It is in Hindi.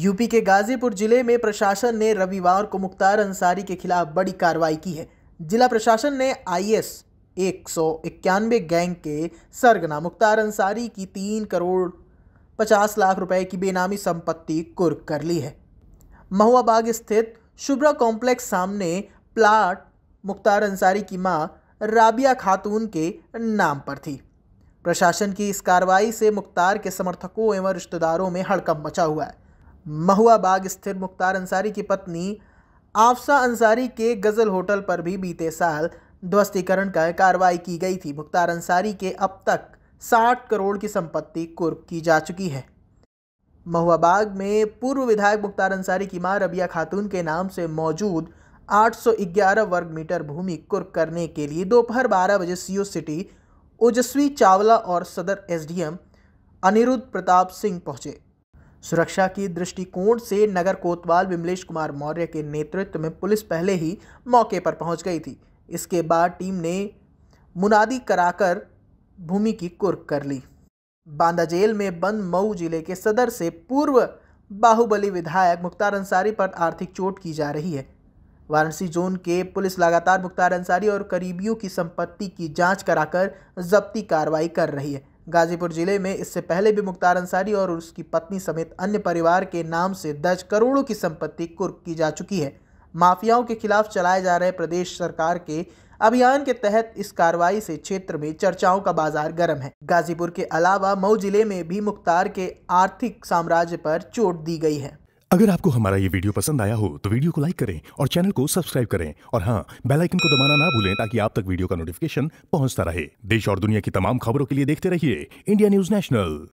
यूपी के गाजीपुर जिले में प्रशासन ने रविवार को मुख्तार अंसारी के खिलाफ बड़ी कार्रवाई की है जिला प्रशासन ने एस एक सौ इक्यानवे गैंग के सरगना मुख्तार अंसारी की तीन करोड़ पचास लाख रुपए की बेनामी संपत्ति कुर्क कर ली है महुआ बाग स्थित शुभ्रा कॉम्प्लेक्स सामने प्लाट मुख्तार अंसारी की मां राबिया खातून के नाम पर थी प्रशासन की इस कार्रवाई से मुख्तार के समर्थकों एवं रिश्तेदारों में हड़कंप मचा हुआ है महुआ बाग स्थित मुख्तार अंसारी की पत्नी आफसा अंसारी के गज़ल होटल पर भी बीते साल ध्वस्तीकरण का कार्रवाई की गई थी मुख्तार अंसारी के अब तक 60 करोड़ की संपत्ति कुर्क की जा चुकी है महुआबाग में पूर्व विधायक मुख्तार अंसारी की मां रबिया खातून के नाम से मौजूद 811 वर्ग मीटर भूमि कुर्क करने के लिए दोपहर 12 बजे सीओ सिटी ओजस्वी चावला और सदर एसडीएम अनिरुद्ध प्रताप सिंह पहुंचे सुरक्षा की दृष्टिकोण से नगर कोतवाल विमलेश कुमार मौर्य के नेतृत्व में पुलिस पहले ही मौके पर पहुंच गई थी इसके बाद टीम ने मुनादी कराकर भूमि की कुर्क कर ली बांदा जेल में बंद मऊ जिले के सदर से पूर्व बाहुबली विधायक मुख्तार अंसारी पर आर्थिक चोट की जा रही है वाराणसी जोन के पुलिस लगातार मुख्तार अंसारी और करीबियों की संपत्ति की जांच कराकर जब्ती कार्रवाई कर रही है गाजीपुर जिले में इससे पहले भी मुख्तार अंसारी और उसकी पत्नी समेत अन्य परिवार के नाम से दर्ज करोड़ों की संपत्ति कुर्क की जा चुकी है माफियाओं के खिलाफ चलाए जा रहे प्रदेश सरकार के अभियान के तहत इस कार्रवाई से क्षेत्र में चर्चाओं का बाजार गर्म है गाजीपुर के अलावा मऊ जिले में भी मुख्तार के आर्थिक साम्राज्य पर चोट दी गई है अगर आपको हमारा ये वीडियो पसंद आया हो तो वीडियो को लाइक करें और चैनल को सब्सक्राइब करें और हाँ बेलाइकन को दबाना ना भूलें ताकि आप तक वीडियो का नोटिफिकेशन पहुंचता रहे देश और दुनिया की तमाम खबरों के लिए देखते रहिए इंडिया न्यूज नेशनल